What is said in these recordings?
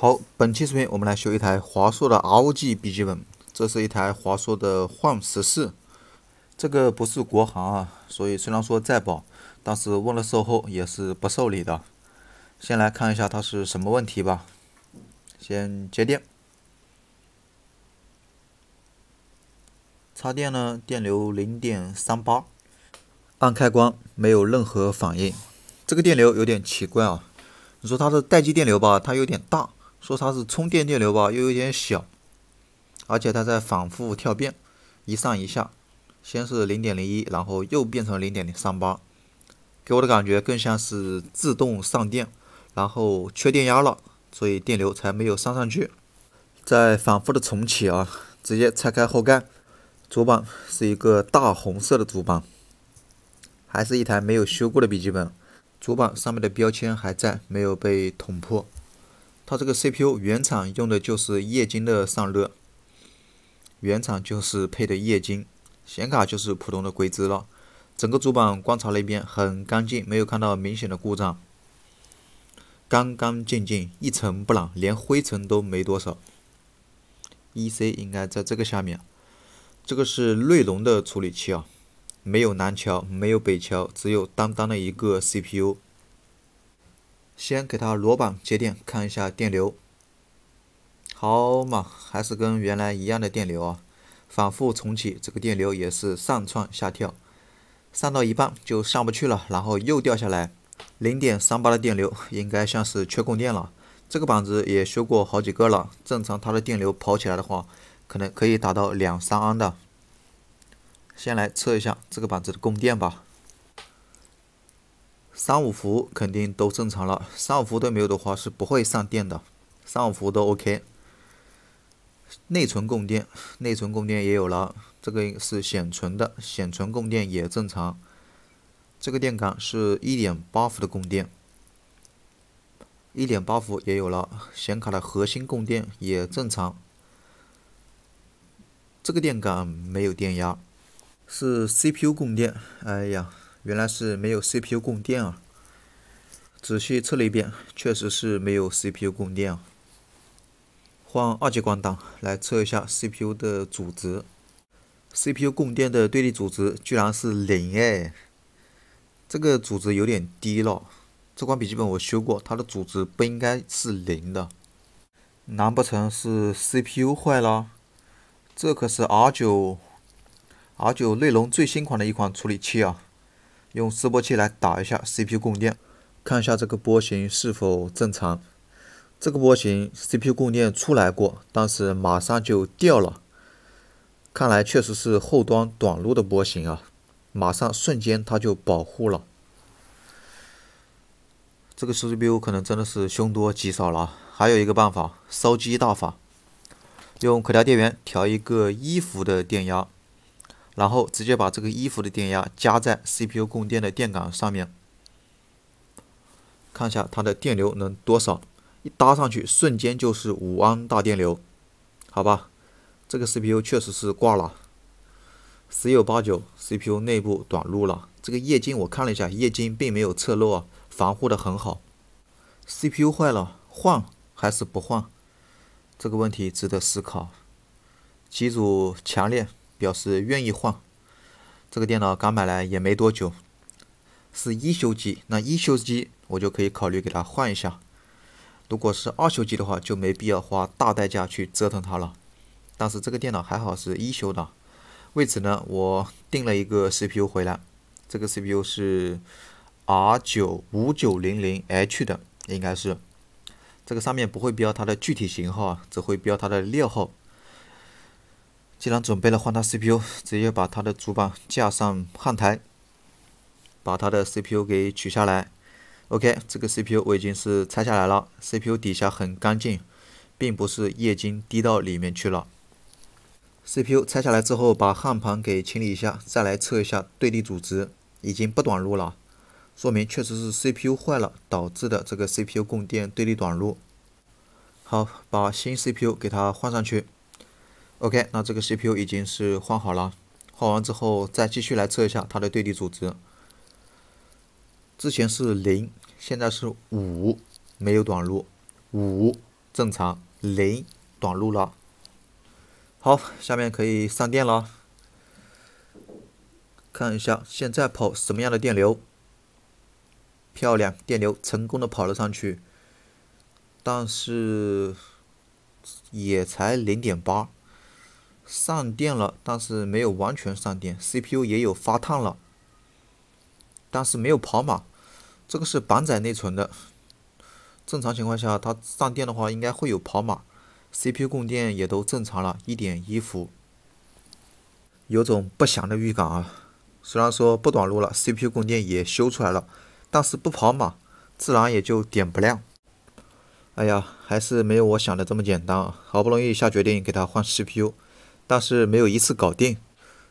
好，本期视频我们来修一台华硕的 R O G 笔记本。这是一台华硕的幻十四，这个不是国行啊，所以虽然说在保，但是问了售后也是不受理的。先来看一下它是什么问题吧。先接电，插电呢，电流零点三八，按开关没有任何反应。这个电流有点奇怪啊，你说它是待机电流吧，它有点大。说它是充电电流吧，又有点小，而且它在反复跳变，一上一下，先是零点零一，然后又变成零点零三八，给我的感觉更像是自动上电，然后缺电压了，所以电流才没有上上去，在反复的重启啊，直接拆开后盖，主板是一个大红色的主板，还是一台没有修过的笔记本，主板上面的标签还在，没有被捅破。它这个 CPU 原厂用的就是液晶的散热，原厂就是配的液晶，显卡就是普通的硅脂了。整个主板观察了一遍，很干净，没有看到明显的故障，干干净净，一尘不染，连灰尘都没多少。EC 应该在这个下面，这个是锐龙的处理器啊，没有南桥，没有北桥，只有单单的一个 CPU。先给它裸板接电，看一下电流。好嘛，还是跟原来一样的电流啊。反复重启，这个电流也是上窜下跳，上到一半就上不去了，然后又掉下来。零点三八的电流，应该像是缺供电了。这个板子也修过好几个了，正常它的电流跑起来的话，可能可以达到两三安的。先来测一下这个板子的供电吧。三五伏肯定都正常了，三五伏都没有的话是不会上电的，三五伏都 OK。内存供电，内存供电也有了，这个是显存的，显存供电也正常。这个电感是一点八伏的供电，一点八伏也有了，显卡的核心供电也正常。这个电感没有电压，是 CPU 供电，哎呀。原来是没有 CPU 供电啊！仔细测了一遍，确实是没有 CPU 供电啊。换二极管档来测一下 CPU 的阻值，CPU 供电的对立阻值居然是零哎！这个阻值有点低了。这款笔记本我修过，它的阻值不应该是零的。难不成是 CPU 坏了？这可是 R 九 R 九内容最新款的一款处理器啊！用示波器来打一下 CPU 供电，看一下这个波形是否正常。这个波形 CPU 供电出来过，但是马上就掉了。看来确实是后端短路的波形啊，马上瞬间它就保护了。这个 CPU 可能真的是凶多吉少了。还有一个办法，烧机大法，用可调电源调一个一伏的电压。然后直接把这个衣服的电压加在 CPU 供电的电感上面，看一下它的电流能多少。一搭上去，瞬间就是五安大电流，好吧？这个 CPU 确实是挂了，十有八九 CPU 内部短路了。这个液晶我看了一下，液晶并没有侧漏，啊，防护的很好。CPU 坏了，换还是不换？这个问题值得思考。机组强烈。表示愿意换，这个电脑刚买来也没多久，是一修机，那一修机我就可以考虑给它换一下。如果是二修机的话，就没必要花大代价去折腾它了。但是这个电脑还好是一修的，为此呢，我订了一个 CPU 回来，这个 CPU 是 R 九五九零零 H 的，应该是，这个上面不会标它的具体型号，只会标它的料号。既然准备了换它 CPU，直接把它的主板架上焊台，把它的 CPU 给取下来。OK，这个 CPU 我已经是拆下来了，CPU 底下很干净，并不是液晶滴到里面去了。CPU 拆下来之后，把焊盘给清理一下，再来测一下对立阻值，已经不短路了，说明确实是 CPU 坏了导致的这个 CPU 供电对立短路。好，把新 CPU 给它换上去。OK，那这个 CPU 已经是换好了。换完之后，再继续来测一下它的对地阻值。之前是零，现在是五，没有短路，五正常，零短路了。好，下面可以上电了。看一下现在跑什么样的电流。漂亮，电流成功的跑了上去，但是也才零点八。上电了，但是没有完全上电，CPU 也有发烫了，但是没有跑马。这个是板载内存的，正常情况下它上电的话应该会有跑马，CPU 供电也都正常了，一点一伏，有种不祥的预感啊。虽然说不短路了，CPU 供电也修出来了，但是不跑马，自然也就点不亮。哎呀，还是没有我想的这么简单啊！好不容易下决定给它换 CPU。但是没有一次搞定。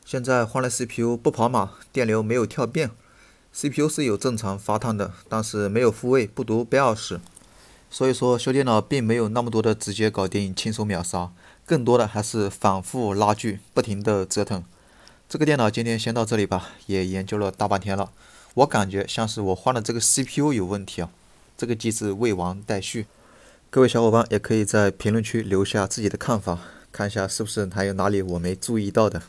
现在换了 CPU 不跑马，电流没有跳变，CPU 是有正常发烫的，但是没有复位，不读 BIOS。所以说修电脑并没有那么多的直接搞定、轻松秒杀，更多的还是反复拉锯、不停的折腾。这个电脑今天先到这里吧，也研究了大半天了，我感觉像是我换了这个 CPU 有问题啊。这个机子未完待续，各位小伙伴也可以在评论区留下自己的看法。看一下是不是还有哪里我没注意到的。